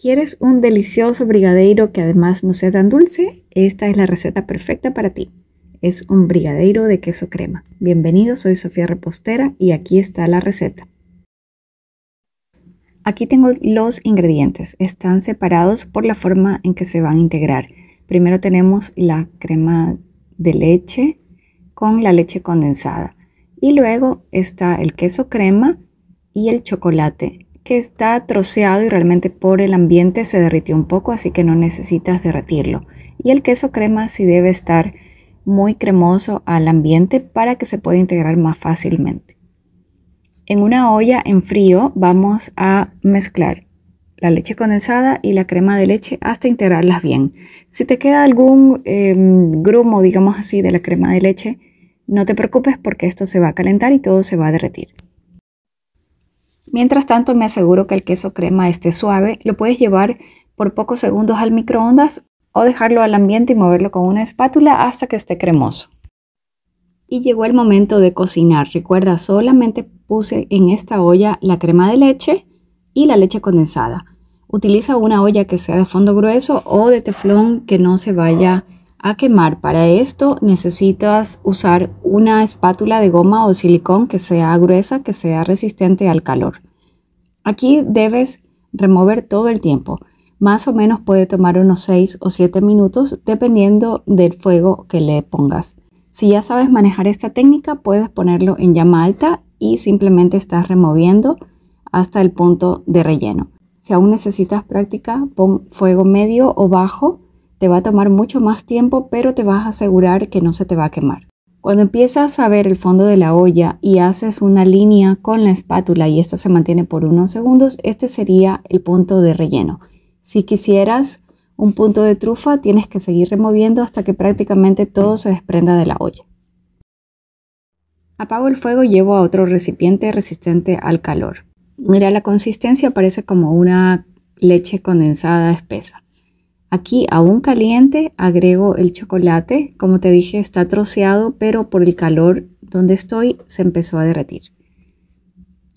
¿Quieres un delicioso brigadeiro que además no sea tan dulce? Esta es la receta perfecta para ti. Es un brigadeiro de queso crema. Bienvenido, soy Sofía Repostera y aquí está la receta. Aquí tengo los ingredientes. Están separados por la forma en que se van a integrar. Primero tenemos la crema de leche con la leche condensada. Y luego está el queso crema y el chocolate que está troceado y realmente por el ambiente se derritió un poco, así que no necesitas derretirlo. Y el queso crema sí debe estar muy cremoso al ambiente para que se pueda integrar más fácilmente. En una olla en frío vamos a mezclar la leche condensada y la crema de leche hasta integrarlas bien. Si te queda algún em, grumo, digamos así, de la crema de leche, no te preocupes porque esto se va a calentar y todo se va a derretir. Mientras tanto me aseguro que el queso crema esté suave, lo puedes llevar por pocos segundos al microondas o dejarlo al ambiente y moverlo con una espátula hasta que esté cremoso. Y llegó el momento de cocinar. Recuerda, solamente puse en esta olla la crema de leche y la leche condensada. Utiliza una olla que sea de fondo grueso o de teflón que no se vaya a quemar. Para esto necesitas usar una espátula de goma o silicón que sea gruesa, que sea resistente al calor. Aquí debes remover todo el tiempo. Más o menos puede tomar unos 6 o 7 minutos dependiendo del fuego que le pongas. Si ya sabes manejar esta técnica, puedes ponerlo en llama alta y simplemente estás removiendo hasta el punto de relleno. Si aún necesitas práctica, pon fuego medio o bajo te va a tomar mucho más tiempo, pero te vas a asegurar que no se te va a quemar. Cuando empiezas a ver el fondo de la olla y haces una línea con la espátula y esta se mantiene por unos segundos, este sería el punto de relleno. Si quisieras un punto de trufa, tienes que seguir removiendo hasta que prácticamente todo se desprenda de la olla. Apago el fuego y llevo a otro recipiente resistente al calor. Mira, la consistencia parece como una leche condensada espesa. Aquí, aún caliente, agrego el chocolate. Como te dije, está troceado, pero por el calor donde estoy se empezó a derretir.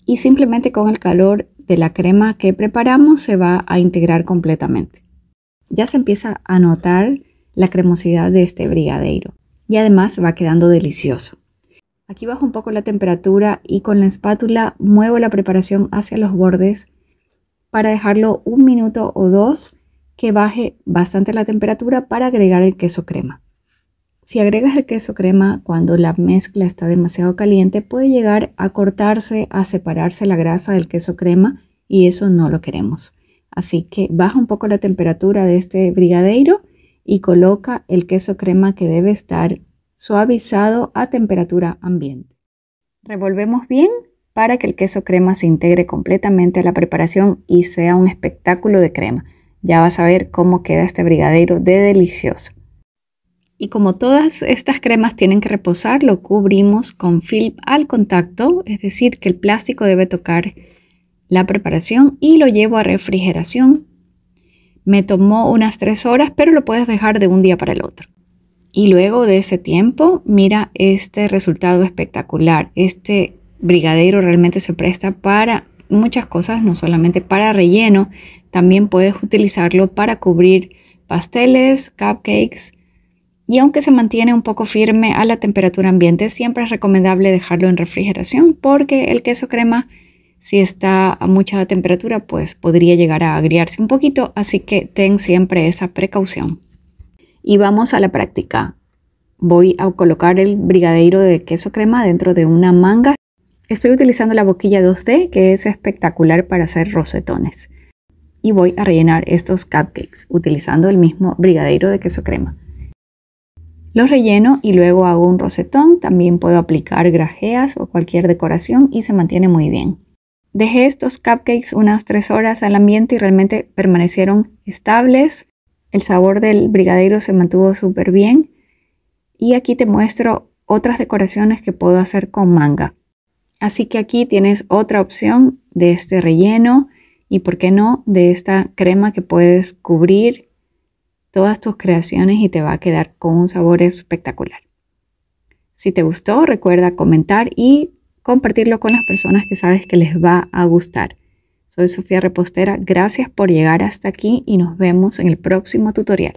Y simplemente con el calor de la crema que preparamos se va a integrar completamente. Ya se empieza a notar la cremosidad de este brigadeiro y además va quedando delicioso. Aquí bajo un poco la temperatura y con la espátula muevo la preparación hacia los bordes para dejarlo un minuto o dos que baje bastante la temperatura para agregar el queso crema. Si agregas el queso crema cuando la mezcla está demasiado caliente, puede llegar a cortarse, a separarse la grasa del queso crema y eso no lo queremos. Así que baja un poco la temperatura de este brigadeiro y coloca el queso crema que debe estar suavizado a temperatura ambiente. Revolvemos bien para que el queso crema se integre completamente a la preparación y sea un espectáculo de crema. Ya vas a ver cómo queda este brigadeiro de delicioso. Y como todas estas cremas tienen que reposar, lo cubrimos con film al contacto, es decir, que el plástico debe tocar la preparación y lo llevo a refrigeración. Me tomó unas tres horas, pero lo puedes dejar de un día para el otro. Y luego de ese tiempo, mira este resultado espectacular. Este brigadeiro realmente se presta para muchas cosas, no solamente para relleno, también puedes utilizarlo para cubrir pasteles, cupcakes. Y aunque se mantiene un poco firme a la temperatura ambiente, siempre es recomendable dejarlo en refrigeración porque el queso crema, si está a mucha temperatura, pues podría llegar a agriarse un poquito, así que ten siempre esa precaución. Y vamos a la práctica voy a colocar el brigadeiro de queso crema dentro de una manga Estoy utilizando la boquilla 2D que es espectacular para hacer rosetones. Y voy a rellenar estos cupcakes utilizando el mismo brigadeiro de queso crema. Los relleno y luego hago un rosetón. También puedo aplicar grajeas o cualquier decoración y se mantiene muy bien. Dejé estos cupcakes unas 3 horas al ambiente y realmente permanecieron estables. El sabor del brigadeiro se mantuvo súper bien. Y aquí te muestro otras decoraciones que puedo hacer con manga. Así que aquí tienes otra opción de este relleno y, ¿por qué no?, de esta crema que puedes cubrir todas tus creaciones y te va a quedar con un sabor espectacular. Si te gustó, recuerda comentar y compartirlo con las personas que sabes que les va a gustar. Soy Sofía Repostera, gracias por llegar hasta aquí y nos vemos en el próximo tutorial.